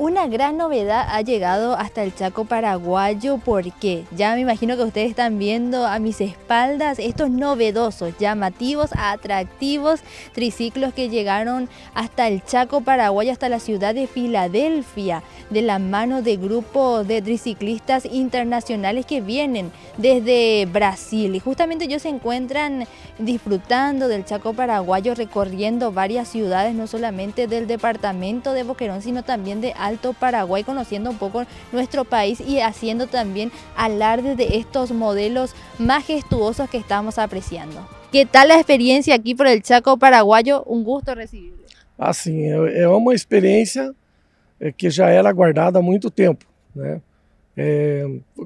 Una gran novedad ha llegado hasta el Chaco paraguayo porque ya me imagino que ustedes están viendo a mis espaldas estos novedosos, llamativos, atractivos triciclos que llegaron hasta el Chaco paraguayo, hasta la ciudad de Filadelfia, de la mano de grupos de triciclistas internacionales que vienen desde Brasil y justamente ellos se encuentran disfrutando del Chaco paraguayo, recorriendo varias ciudades, no solamente del departamento de Boquerón, sino también de Alto Paraguay, conociendo un poco nuestro país y haciendo también alarde de estos modelos majestuosos que estamos apreciando. ¿Qué tal la experiencia aquí por el Chaco Paraguayo? Un gusto recibirle. sí, eh, eh, es una experiencia eh, que ya era guardada há muito tempo.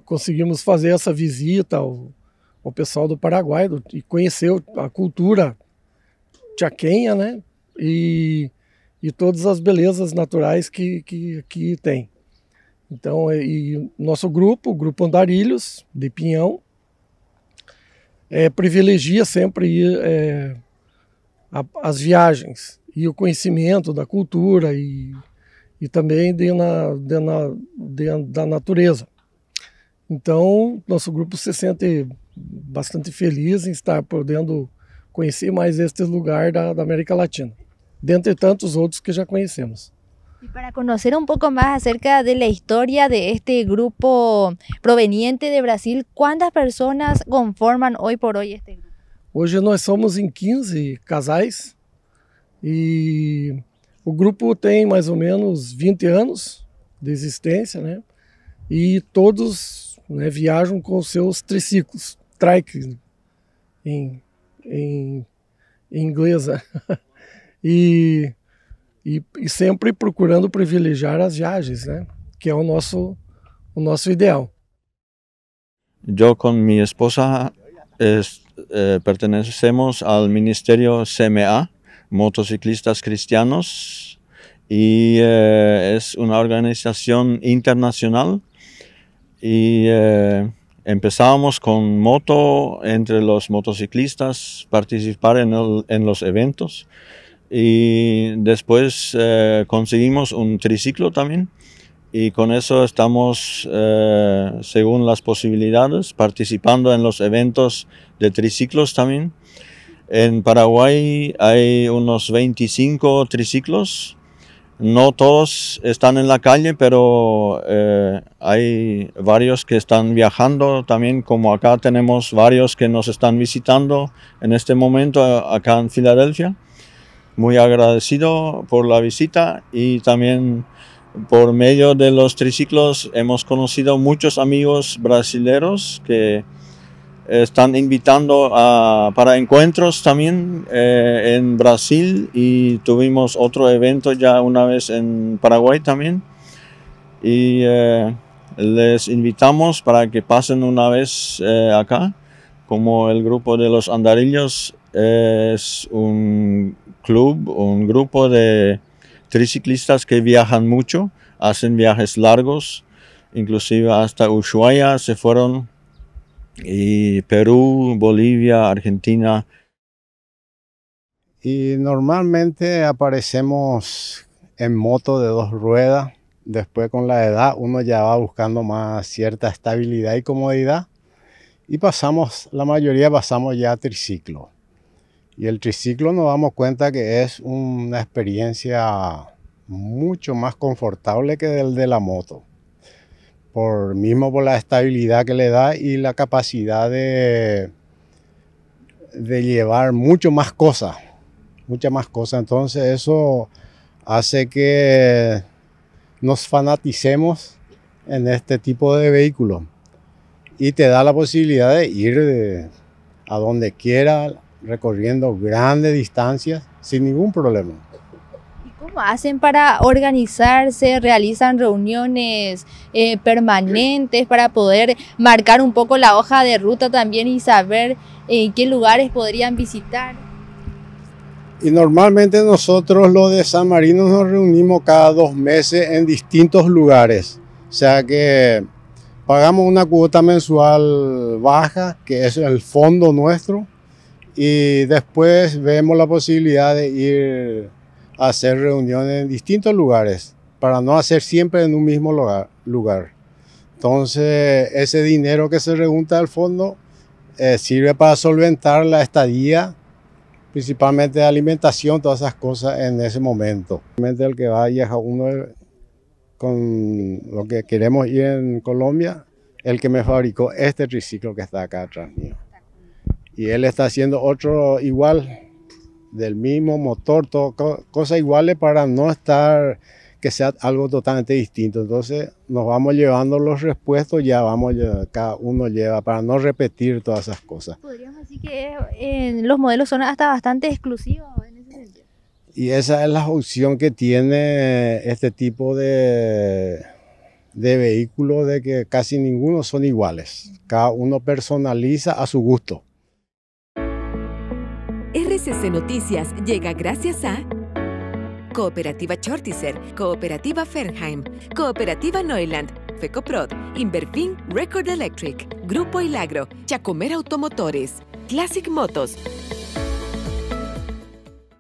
conseguimos fazer essa visita ao, pessoal do Paraguai do, e conhecer a cultura tchaquenha, né? E e todas as belezas naturais que, que, que tem. Então, é, e nosso grupo, o Grupo Andarilhos, de Pinhão, é, privilegia sempre é, a, as viagens e o conhecimento da cultura e, e também de na, de na, de, da natureza. Então, nosso grupo se sente bastante feliz em estar podendo conhecer mais este lugar da, da América Latina dentre tantos outros que já conhecemos. E para conhecer um pouco mais acerca da história de este grupo proveniente de Brasil, quantas pessoas conformam hoje por hoje este grupo? Hoje nós somos em 15 casais e o grupo tem mais ou menos 20 anos de existência, né? E todos né, viajam com seus triciclos, trike em, em, em inglesa. Né? y e, e, e siempre procurando privilegiar as viagens, Que es o nosso, ideal. Yo con mi esposa eh, pertenecemos al ministerio CMA, Motociclistas Cristianos, y eh, es una organización internacional. Y eh, empezábamos con moto entre los motociclistas, participar en, en los eventos. Y después eh, conseguimos un triciclo también y con eso estamos, eh, según las posibilidades, participando en los eventos de triciclos también. En Paraguay hay unos 25 triciclos. No todos están en la calle, pero eh, hay varios que están viajando también, como acá tenemos varios que nos están visitando en este momento acá en Filadelfia muy agradecido por la visita y también por medio de los triciclos hemos conocido muchos amigos brasileños que están invitando para encuentros también eh, en Brasil y tuvimos otro evento ya una vez en Paraguay también y eh, les invitamos para que pasen una vez eh, acá como el grupo de los andarillos es un club, un grupo de triciclistas que viajan mucho, hacen viajes largos, inclusive hasta Ushuaia se fueron y Perú, Bolivia, Argentina. Y normalmente aparecemos en moto de dos ruedas. Después con la edad uno ya va buscando más cierta estabilidad y comodidad. Y pasamos, la mayoría pasamos ya a triciclo. Y el triciclo nos damos cuenta que es una experiencia mucho más confortable que el de la moto. Por mismo por la estabilidad que le da y la capacidad de, de llevar mucho más cosas. Muchas más cosas. Entonces eso hace que nos fanaticemos en este tipo de vehículo Y te da la posibilidad de ir a donde quiera, recorriendo grandes distancias sin ningún problema. ¿Y cómo hacen para organizarse? ¿Realizan reuniones eh, permanentes para poder marcar un poco la hoja de ruta también y saber en eh, qué lugares podrían visitar? Y normalmente nosotros los de San Marino nos reunimos cada dos meses en distintos lugares. O sea que pagamos una cuota mensual baja, que es el fondo nuestro, y después vemos la posibilidad de ir a hacer reuniones en distintos lugares para no hacer siempre en un mismo lugar. Entonces, ese dinero que se reúne al fondo eh, sirve para solventar la estadía, principalmente de alimentación, todas esas cosas en ese momento. El que vaya a uno con lo que queremos ir en Colombia, el que me fabricó este triciclo que está acá atrás mío y él está haciendo otro igual, del mismo motor, cosas iguales para no estar que sea algo totalmente distinto. Entonces nos vamos llevando los respuestos, ya vamos, cada uno lleva para no repetir todas esas cosas. Podríamos decir que los modelos son hasta bastante exclusivos en ese Y esa es la opción que tiene este tipo de, de vehículos, de que casi ninguno son iguales. Cada uno personaliza a su gusto. RCC Noticias llega gracias a Cooperativa Chortiser, Cooperativa Fernheim, Cooperativa Neuland, FECOPROD, Inverfin Record Electric, Grupo Ilagro, Chacomer Automotores, Classic Motos,